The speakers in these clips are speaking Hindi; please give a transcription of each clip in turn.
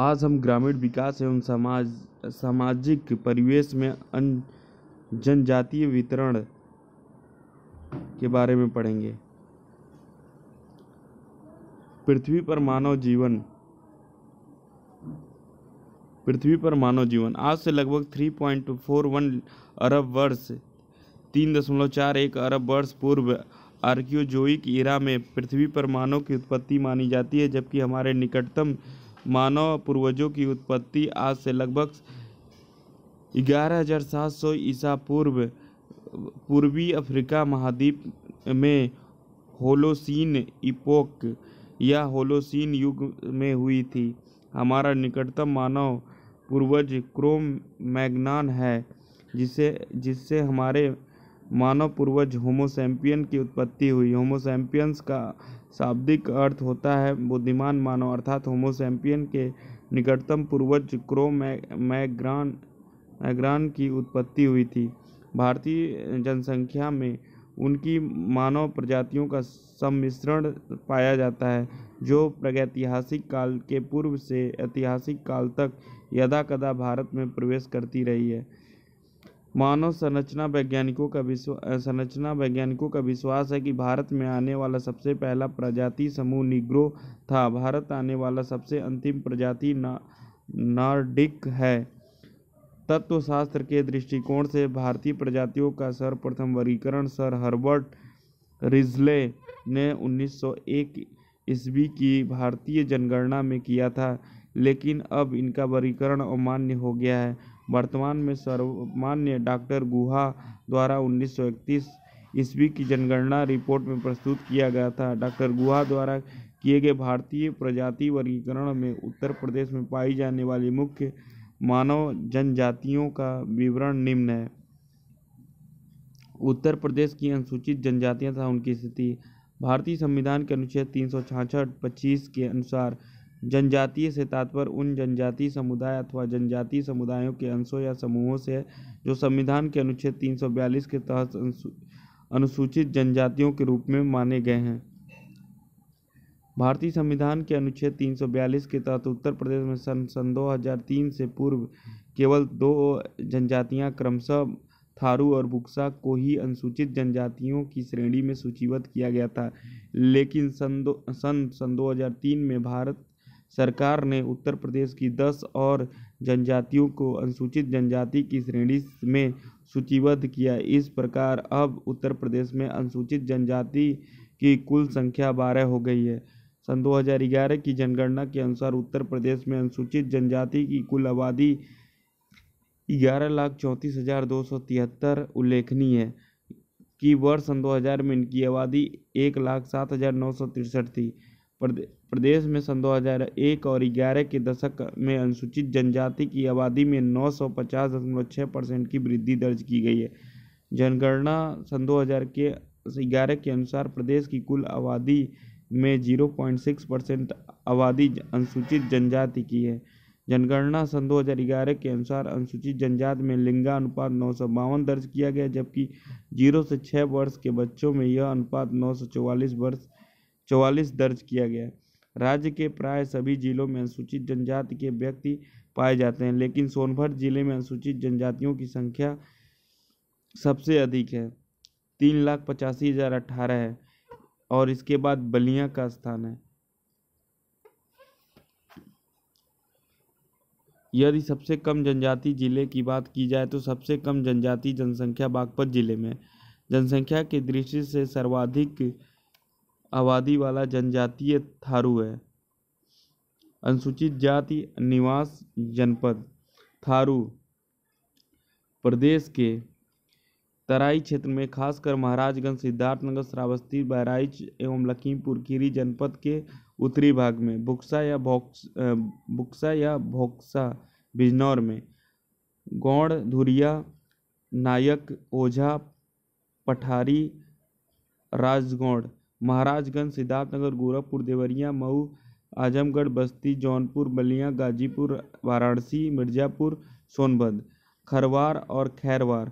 आज हम ग्रामीण विकास एवं समाज सामाजिक परिवेश में अन जनजातीय वितरण के बारे में पढ़ेंगे पृथ्वी पर मानव जीवन पृथ्वी पर मानव जीवन आज से लगभग 3.41 अरब वर्ष 3.41 अरब वर्ष पूर्व आर्कियोजोइक इरा में पृथ्वी पर मानव की उत्पत्ति मानी जाती है जबकि हमारे निकटतम मानव पूर्वजों की उत्पत्ति आज से लगभग ग्यारह हजार सात सौ ईसा पूर्व पूर्वी अफ्रीका महाद्वीप में होलोसीन इपोक या होलोसीन युग में हुई थी हमारा निकटतम मानव पूर्वज क्रोम मैगनान है जिसे जिससे हमारे मानव पूर्वज होमोसैम्पियन की उत्पत्ति हुई होमोसैम्पियंस का शाब्दिक अर्थ होता है बुद्धिमान मानव अर्थात होमोसैम्पियन के निकटतम पूर्वज क्रो मैग्रान मैग्रान की उत्पत्ति हुई थी भारतीय जनसंख्या में उनकी मानव प्रजातियों का सम्मिश्रण पाया जाता है जो प्रागैतिहासिक काल के पूर्व से ऐतिहासिक काल तक यदा कदा भारत में प्रवेश करती रही है मानव संरचना वैज्ञानिकों का विश्वा संरचना वैज्ञानिकों का विश्वास है कि भारत में आने वाला सबसे पहला प्रजाति समूह निग्रो था भारत आने वाला सबसे अंतिम प्रजाति नार्डिक है तत्वशास्त्र के दृष्टिकोण से भारतीय प्रजातियों का सर्वप्रथम वर्गीकरण सर हर्बर्ट रिजले ने 1901 ईस्वी की भारतीय जनगणना में किया था लेकिन अब इनका वर्गीकरण अमान्य हो गया है वर्तमान में सर्वमान्य डॉक्टर गुहा द्वारा उन्नीस सौ इकतीस ईस्वी की जनगणना रिपोर्ट में प्रस्तुत किया गया था डॉक्टर गुहा द्वारा किए गए भारतीय प्रजाति वर्गीकरण में उत्तर प्रदेश में पाई जाने वाली मुख्य मानव जनजातियों का विवरण निम्न है उत्तर प्रदेश की अनुसूचित जनजातियां तथा उनकी स्थिति भारतीय संविधान के अनुच्छेद तीन सौ के अनुसार जनजातीय से तात्पर्य उन जनजातीय समुदाय अथवा जनजातीय समुदायों के अंशों या समूहों से है जो संविधान के अनुच्छेद 342 के तहत अनुसूचित जनजातियों के रूप में माने गए हैं भारतीय संविधान के अनुच्छेद 342 के तहत उत्तर प्रदेश में सन सन 2003 से पूर्व केवल दो जनजातियां क्रमशः थारू और बुक्सा को ही अनुसूचित जनजातियों की श्रेणी में सूचीबद्ध किया गया था लेकिन सन दो सन सन दो में भारत सरकार ने उत्तर प्रदेश की दस और जनजातियों को अनुसूचित जनजाति की श्रेणी में सूचीबद्ध किया इस प्रकार अब उत्तर प्रदेश में अनुसूचित जनजाति की कुल संख्या बारह हो गई है सन 2011 की जनगणना के अनुसार उत्तर प्रदेश में अनुसूचित जनजाति की कुल आबादी ग्यारह लाख चौंतीस हज़ार दो सौ तिहत्तर उल्लेखनीय है कि वर्ष सन 2000 में इनकी आबादी एक लाख सात हज़ार नौ सौ तिरसठ थी प्रदेश में सन 2001 और 11 के दशक में अनुसूचित जनजाति की आबादी में नौ सौ पचास दशमलव छः परसेंट की वृद्धि दर्ज की गई है जनगणना सन 2000 के ग्यारह के अनुसार प्रदेश की कुल आबादी में 0.6 परसेंट आबादी अनुसूचित जनजाति की है जनगणना सन 2011 के अनुसार अनुसूचित जनजाति में लिंगानुपात नौ सौ बावन दर्ज किया गया जबकि जीरो से छः वर्ष के बच्चों में यह अनुपात नौ सौ चौवालीस वर्ष चौवालीस दर्ज किया गया राज्य के प्राय सभी जिलों में अनुसूचित जनजाति के व्यक्ति पाए जाते हैं लेकिन सोनभद्र जिले में अनुसूचित जनजातियों की संख्या सबसे अधिक है तीन लाख पचासी हज़ार अठारह है और इसके बाद बलिया का स्थान है यदि सबसे कम जनजाति जिले की बात की जाए तो सबसे कम जनजाति जनसंख्या बागपत जिले में जनसंख्या की दृष्टि से सर्वाधिक आबादी वाला जनजातीय थारू है अनुसूचित जाति निवास जनपद थारू प्रदेश के तराई क्षेत्र में खासकर महाराजगंज सिद्धार्थनगर श्रावस्ती बहराइच एवं लखीमपुर खीरी जनपद के उत्तरी भाग में बुक्सा या भोक्स बुक्सा या भोक्सा बिजनौर में गौड़ धुरिया नायक ओझा पठारी राजगौड़ महाराजगंज सिद्धार्थनगर गोरखपुर देवरिया मऊ आजमगढ़ बस्ती जौनपुर बलिया गाजीपुर वाराणसी मिर्ज़ापुर सोनभद्र खरवार और खैरवार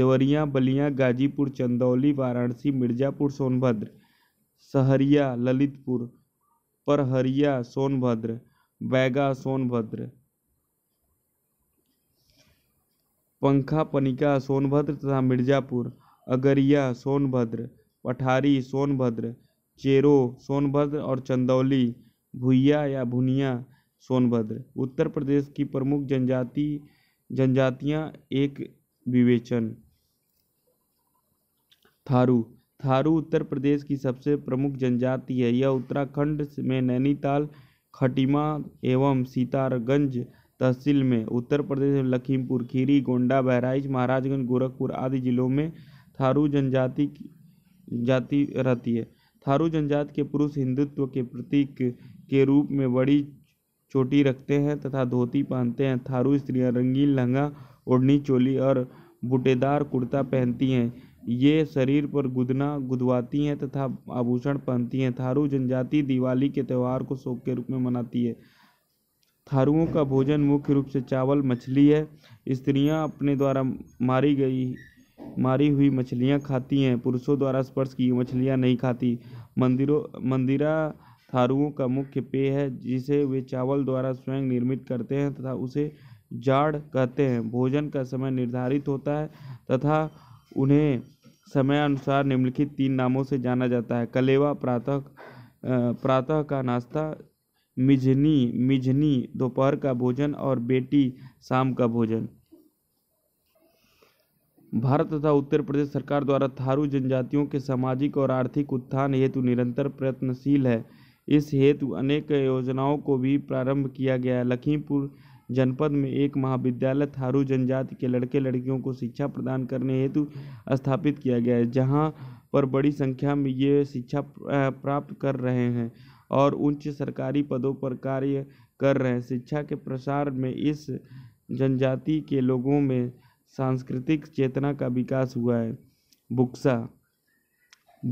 देवरिया बलिया गाजीपुर चंदौली वाराणसी मिर्ज़ापुर सोनभद्र सहरिया ललितपुर परहरिया सोनभद्र बैगा सोनभद्र पंखा पनिका सोनभद्र तथा मिर्ज़ापुर अगरिया सोनभद्र पठारी सोनभद्र चेरो सोनभद्र और चंदौली भुइया या भुनिया सोनभद्र उत्तर प्रदेश की प्रमुख जनजाति जनजातियां एक विवेचन थारू थारू उत्तर प्रदेश की सबसे प्रमुख जनजाति है यह उत्तराखंड में नैनीताल खटीमा एवं सितारगंज तहसील में उत्तर प्रदेश में लखीमपुर खीरी गोंडा बहराइच महाराजगंज गोरखपुर आदि जिलों में थारू जनजाति जाती रहती है थारू जनजाति के पुरुष हिंदुत्व के प्रतीक के रूप में बड़ी चोटी रखते हैं तथा धोती पहनते हैं थारू स्त्रियां रंगीन लहंगा ओढ़नी चोली और बुटेदार कुर्ता पहनती हैं ये शरीर पर गुदना गुदवाती हैं तथा आभूषण पहनती हैं थारू जनजाति दिवाली के त्यौहार को शोक के रूप में मनाती है थारुओं का भोजन मुख्य रूप से चावल मछली है स्त्रियां अपने द्वारा मारी गई मारी हुई मछलियाँ खाती हैं पुरुषों द्वारा स्पर्श की मछलियाँ नहीं खाती मंदिरों मंदिरा थारुओं का मुख्य पेय है जिसे वे चावल द्वारा स्वयं निर्मित करते हैं तथा उसे जाड़ कहते हैं भोजन का समय निर्धारित होता है तथा उन्हें समय अनुसार निम्नलिखित तीन नामों से जाना जाता है कलेवा प्रातः प्रातः का नाश्ता मिझनी मिझनी दोपहर का भोजन और बेटी शाम का भोजन भारत तथा उत्तर प्रदेश सरकार द्वारा थारू जनजातियों के सामाजिक और आर्थिक उत्थान हेतु निरंतर प्रयत्नशील है इस हेतु अनेक योजनाओं को भी प्रारंभ किया गया लखीमपुर जनपद में एक महाविद्यालय थारू जनजाति के लड़के लड़कियों को शिक्षा प्रदान करने हेतु स्थापित किया गया है जहाँ पर बड़ी संख्या में ये शिक्षा प्राप्त कर रहे हैं और उच्च सरकारी पदों पर कार्य कर रहे हैं शिक्षा के प्रसार में इस जनजाति के लोगों में सांस्कृतिक चेतना का विकास हुआ है बुक्सा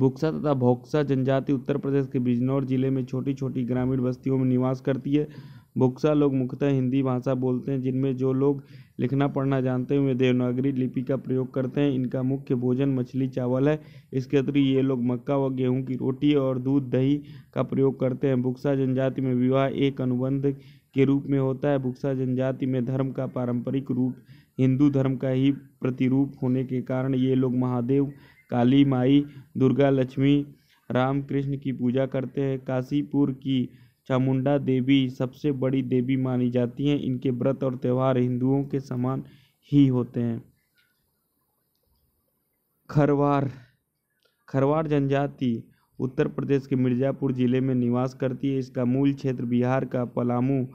बुक्सा तथा भोक्सा जनजाति उत्तर प्रदेश के बिजनौर जिले में छोटी छोटी ग्रामीण बस्तियों में निवास करती है बुक्सा लोग मुख्यतः हिंदी भाषा बोलते हैं जिनमें जो लोग लिखना पढ़ना जानते हुए देवनागरी लिपि का प्रयोग करते हैं इनका मुख्य भोजन मछली चावल है इसके अतिरिक्त ये लोग मक्का व गेहूं की रोटी और दूध दही का प्रयोग करते हैं बुक्सा जनजाति में विवाह एक अनुबंध के रूप में होता है बुक्सा जनजाति में धर्म का पारंपरिक रूप हिंदू धर्म का ही प्रतिरूप होने के कारण ये लोग महादेव काली माई दुर्गा लक्ष्मी राम कृष्ण की पूजा करते हैं काशीपुर की चामुंडा देवी सबसे बड़ी देवी मानी जाती हैं इनके व्रत और त्यौहार हिंदुओं के समान ही होते हैं खरवार खरवार जनजाति उत्तर प्रदेश के मिर्ज़ापुर ज़िले में निवास करती है इसका मूल क्षेत्र बिहार का पलामू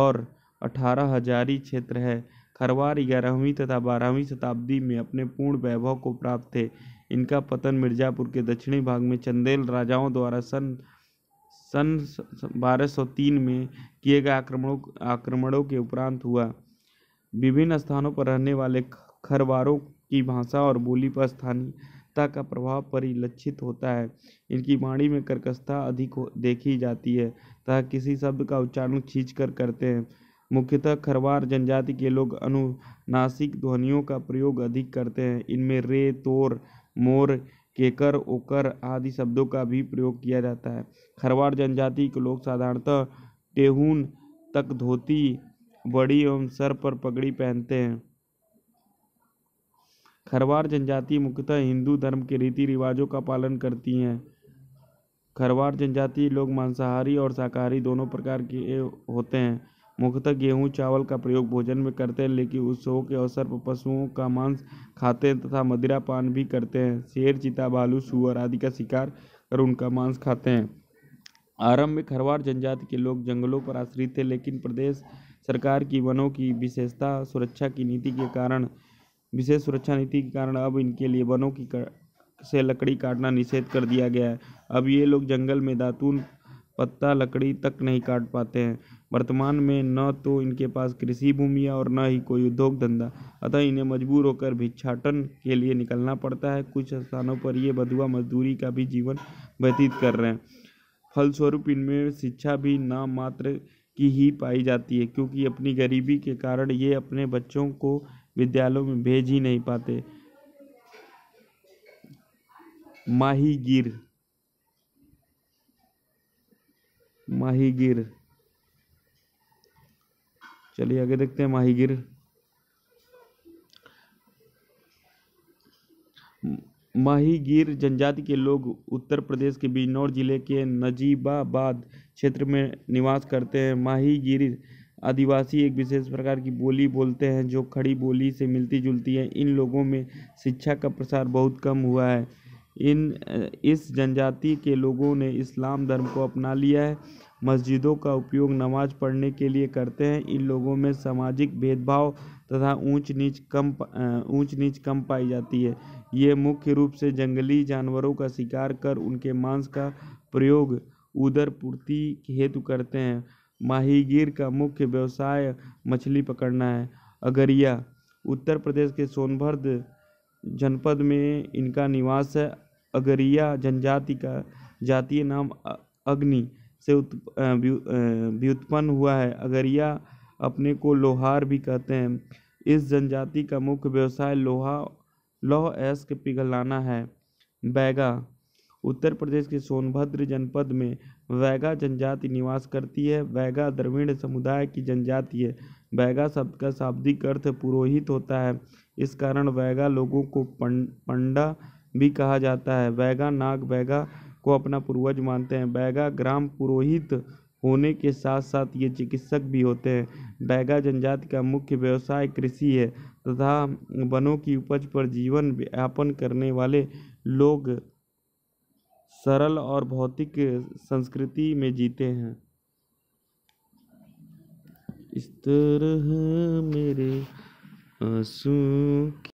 और अठारह हजारी क्षेत्र है खरवार ग्यारहवीं तथा बारहवीं शताब्दी में अपने पूर्ण वैभव को प्राप्त थे इनका पतन मिर्जापुर के दक्षिणी भाग में चंदेल राजाओं द्वारा सन सन तीन में किए गए आक्रमणों आक्रमणों के उपरांत हुआ विभिन्न स्थानों पर रहने वाले खरवारों की भाषा और बोली पर स्थानीयता का प्रभाव परिलक्षित होता है इनकी वाणी में कर्कशता अधिक देखी जाती है तथा किसी शब्द का उच्चारण खींच कर करते हैं मुख्यतः खरवार जनजाति के लोग अनुनासिक ध्वनियों का प्रयोग अधिक करते हैं इनमें रे तोर मोर केकर ओकर आदि शब्दों का भी प्रयोग किया जाता है खरवार जनजाति के लोग साधारणतः टेहून तक धोती बड़ी एवं सर पर पगड़ी पहनते हैं खरवार जनजाति मुख्यतः हिंदू धर्म के रीति रिवाजों का पालन करती हैं खरवार जनजाति लोग मांसाहारी और शाकाहारी दोनों प्रकार के होते हैं मुख्यतः गेहूं चावल का प्रयोग भोजन में करते हैं लेकिन उत्सवों के अवसर पर पशुओं का मांस खाते हैं तथा मदिरा पान भी करते हैं शेर चीता भालू सुअर आदि का शिकार कर उनका मांस खाते हैं आरंभ में खरवार जनजाति के लोग जंगलों पर आश्रित थे लेकिन प्रदेश सरकार की वनों की विशेषता सुरक्षा की नीति के कारण विशेष सुरक्षा नीति के कारण अब इनके लिए वनों की कर, से लकड़ी काटना निषेध कर दिया गया है अब ये लोग जंगल में दातून पत्ता लकड़ी तक नहीं काट पाते हैं वर्तमान में न तो इनके पास कृषि भूमि है और न ही कोई उद्योग धंधा अतः इन्हें मजबूर होकर भिक्षाटन के लिए निकलना पड़ता है कुछ स्थानों पर ये बधुआ मजदूरी का भी जीवन व्यतीत कर रहे हैं फलस्वरूप इनमें शिक्षा भी न मात्र की ही पाई जाती है क्योंकि अपनी गरीबी के कारण ये अपने बच्चों को विद्यालयों में भेज ही नहीं पाते माहीगीर माहीगीर चलिए आगे देखते हैं माहीगिर माहीगीर जनजाति के लोग उत्तर प्रदेश के बिजनौर जिले के नजीबाबाद क्षेत्र में निवास करते हैं माहीगीर आदिवासी एक विशेष प्रकार की बोली बोलते हैं जो खड़ी बोली से मिलती जुलती है इन लोगों में शिक्षा का प्रसार बहुत कम हुआ है इन इस जनजाति के लोगों ने इस्लाम धर्म को अपना लिया है मस्जिदों का उपयोग नमाज पढ़ने के लिए करते हैं इन लोगों में सामाजिक भेदभाव तथा ऊँच नीच कम ऊँच नीच कम पाई जाती है ये मुख्य रूप से जंगली जानवरों का शिकार कर उनके मांस का प्रयोग उदर पूर्ति हेतु करते हैं माहीगीर का मुख्य व्यवसाय मछली पकड़ना है अगरिया उत्तर प्रदेश के सोनभद्र जनपद में इनका निवास है अगरिया जनजाति का जातीय नाम अग्नि से व्युत्पन्न हुआ है अगरिया अपने को लोहार भी कहते हैं इस जनजाति का मुख्य व्यवसाय लोहा लौह ऐस पिघलाना है बैगा उत्तर प्रदेश के सोनभद्र जनपद में वैगा जनजाति निवास करती है वैगा द्रविड़ समुदाय की जनजाति है वैगा शब्द का शाब्दिक अर्थ पुरोहित होता है इस कारण वैगा लोगों को पंडा भी कहा जाता है वैगा नाग वैगा को अपना पूर्वज मानते हैं बैगा ग्राम पुरोहित होने के साथ साथ ये चिकित्सक भी होते हैं बैगा जनजाति का मुख्य व्यवसाय कृषि है तथा वनों की उपज पर जीवन यापन करने वाले लोग सरल और भौतिक संस्कृति में जीते हैं इस तरह मेरे आंसू